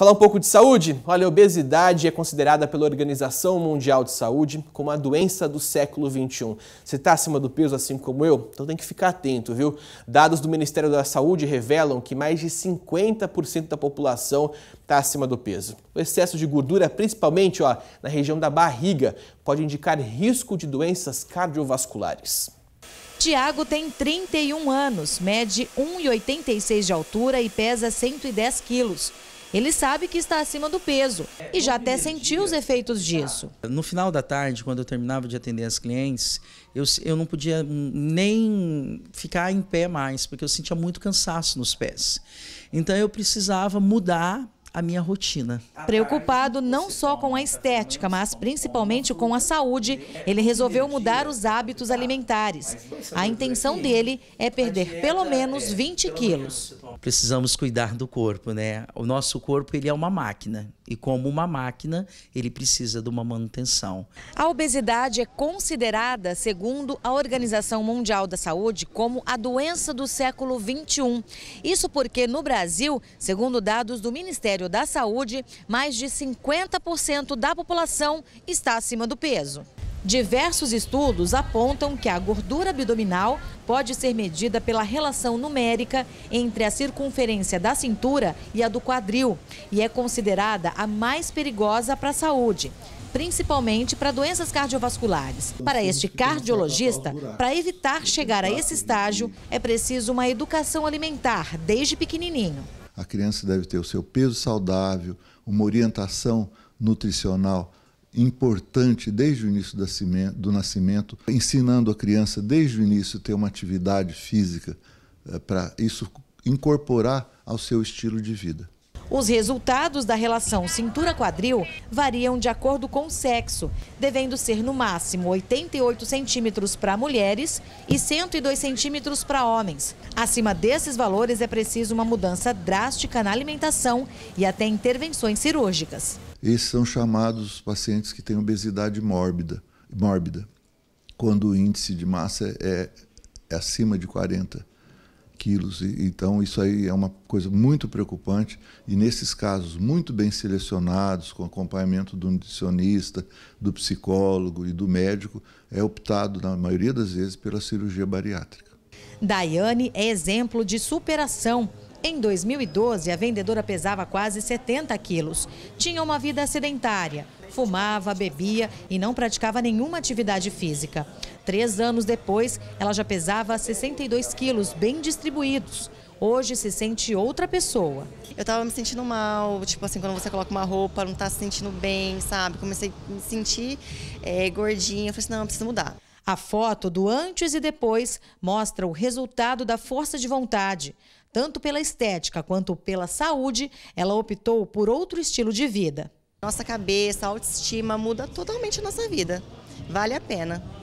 Falar um pouco de saúde? Olha, a obesidade é considerada pela Organização Mundial de Saúde como a doença do século XXI. Você está acima do peso assim como eu? Então tem que ficar atento, viu? Dados do Ministério da Saúde revelam que mais de 50% da população está acima do peso. O excesso de gordura, principalmente ó, na região da barriga, pode indicar risco de doenças cardiovasculares. Tiago tem 31 anos, mede 1,86 de altura e pesa 110 quilos. Ele sabe que está acima do peso e já até sentiu os efeitos disso. No final da tarde, quando eu terminava de atender as clientes, eu, eu não podia nem ficar em pé mais, porque eu sentia muito cansaço nos pés. Então eu precisava mudar a minha rotina. Preocupado não só com a estética, mas principalmente com a saúde, ele resolveu mudar os hábitos alimentares. A intenção dele é perder é é, pelo menos 20 quilos. Precisamos cuidar do corpo, né? O nosso corpo ele é uma máquina e como uma máquina, ele precisa de uma manutenção. A obesidade é considerada, segundo a Organização Mundial da Saúde, como a doença do século 21. Isso porque no Brasil, segundo dados do Ministério Ministério da Saúde, mais de 50% da população está acima do peso. Diversos estudos apontam que a gordura abdominal pode ser medida pela relação numérica entre a circunferência da cintura e a do quadril e é considerada a mais perigosa para a saúde principalmente para doenças cardiovasculares. Para este cardiologista, para evitar chegar a esse estágio, é preciso uma educação alimentar desde pequenininho. A criança deve ter o seu peso saudável, uma orientação nutricional importante desde o início do nascimento, ensinando a criança desde o início a ter uma atividade física eh, para isso incorporar ao seu estilo de vida. Os resultados da relação cintura-quadril variam de acordo com o sexo, devendo ser no máximo 88 centímetros para mulheres e 102 centímetros para homens. Acima desses valores é preciso uma mudança drástica na alimentação e até intervenções cirúrgicas. Esses são chamados pacientes que têm obesidade mórbida, mórbida quando o índice de massa é, é acima de 40 quilos. E, então, isso aí é uma coisa muito preocupante. E nesses casos muito bem selecionados, com acompanhamento do nutricionista, do psicólogo e do médico, é optado, na maioria das vezes, pela cirurgia bariátrica. Daiane é exemplo de superação em 2012, a vendedora pesava quase 70 quilos. Tinha uma vida sedentária, fumava, bebia e não praticava nenhuma atividade física. Três anos depois, ela já pesava 62 quilos, bem distribuídos. Hoje se sente outra pessoa. Eu tava me sentindo mal, tipo assim, quando você coloca uma roupa, não tá se sentindo bem, sabe? Comecei a me sentir é, gordinha. Eu falei assim, não, eu preciso mudar. A foto do antes e depois mostra o resultado da força de vontade tanto pela estética quanto pela saúde, ela optou por outro estilo de vida. Nossa cabeça, autoestima muda totalmente a nossa vida. Vale a pena.